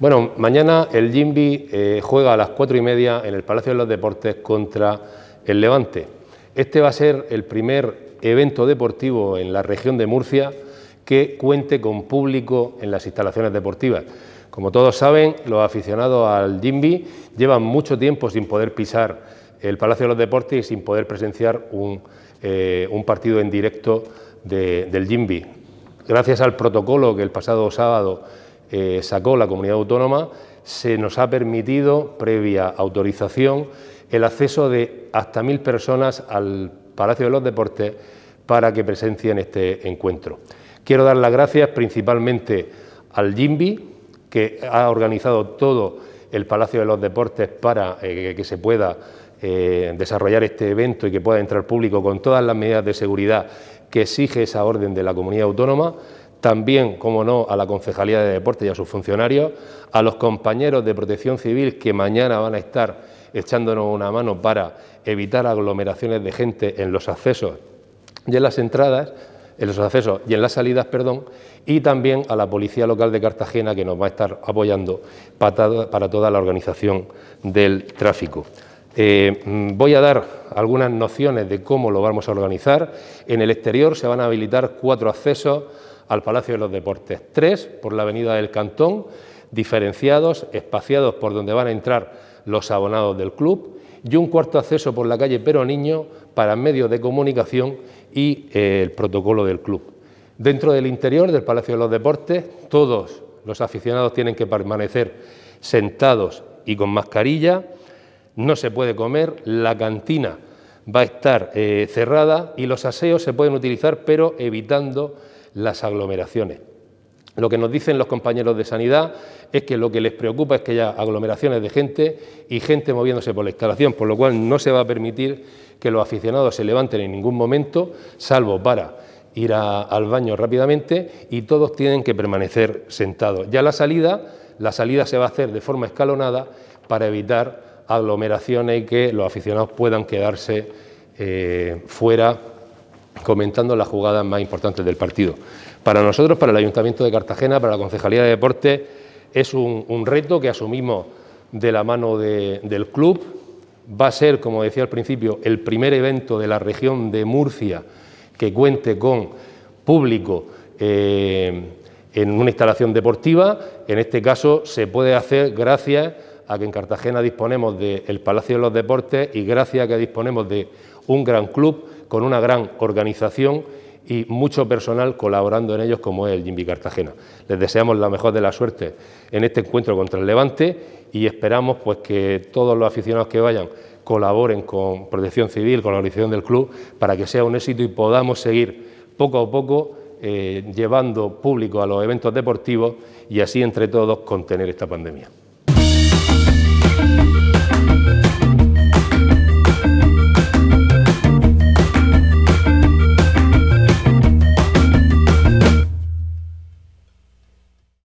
Bueno, mañana el Jimbi eh, juega a las cuatro y media en el Palacio de los Deportes contra el Levante. Este va a ser el primer evento deportivo en la región de Murcia que cuente con público en las instalaciones deportivas. Como todos saben, los aficionados al Jimbi llevan mucho tiempo sin poder pisar el Palacio de los Deportes y sin poder presenciar un, eh, partido en directo del Jimbi. Gracias al protocolo que el pasado sábado eh, sacó la comunidad autónoma, se nos ha permitido, previa autorización, el acceso de hasta mil personas al Palacio de los Deportes para que presencien este encuentro. Quiero dar las gracias principalmente al Jimbi, que ha organizado todo el Palacio de los Deportes para eh, que se pueda eh, desarrollar este evento y que pueda entrar público con todas las medidas de seguridad que exige esa orden de la comunidad autónoma también, como no, a la Concejalía de Deportes y a sus funcionarios, a los compañeros de Protección Civil que mañana van a estar echándonos una mano para evitar aglomeraciones de gente en los accesos y en las entradas, en los accesos y en las salidas, perdón, y también a la Policía Local de Cartagena que nos va a estar apoyando para toda la organización del tráfico. Eh, mm, voy a dar algunas nociones de cómo lo vamos a organizar. En el exterior se van a habilitar cuatro accesos al Palacio de los Deportes, tres por la Avenida del Cantón, diferenciados, espaciados por donde van a entrar los abonados del club, y un cuarto acceso por la calle Niño... para medios de comunicación y eh, el protocolo del club. Dentro del interior del Palacio de los Deportes, todos los aficionados tienen que permanecer sentados y con mascarilla no se puede comer, la cantina va a estar eh, cerrada y los aseos se pueden utilizar, pero evitando las aglomeraciones. Lo que nos dicen los compañeros de sanidad es que lo que les preocupa es que haya aglomeraciones de gente y gente moviéndose por la instalación, por lo cual no se va a permitir que los aficionados se levanten en ningún momento, salvo para ir al baño rápidamente y todos tienen que permanecer sentados. Ya la salida, la salida se va a hacer de forma escalonada para evitar aglomeraciones y que los aficionados puedan quedarse eh, fuera comentando las jugadas más importantes del partido. Para nosotros, para el Ayuntamiento de Cartagena, para la Concejalía de Deportes, es un, reto que asumimos de la mano del club. Va a ser, como decía al principio, el primer evento de la región de Murcia que cuente con público eh, en una instalación deportiva. En este caso se puede hacer gracias a que en Cartagena disponemos del Palacio de los Deportes y gracias a que disponemos de un gran club con una gran organización y mucho personal colaborando en ellos como es el Jimbi Cartagena. Les deseamos la mejor de la suerte en este encuentro contra el Levante y esperamos pues que todos los aficionados que vayan colaboren con Protección Civil, con la organización del club para que sea un éxito y podamos seguir poco a poco eh, llevando público a los eventos deportivos y así entre todos contener esta pandemia.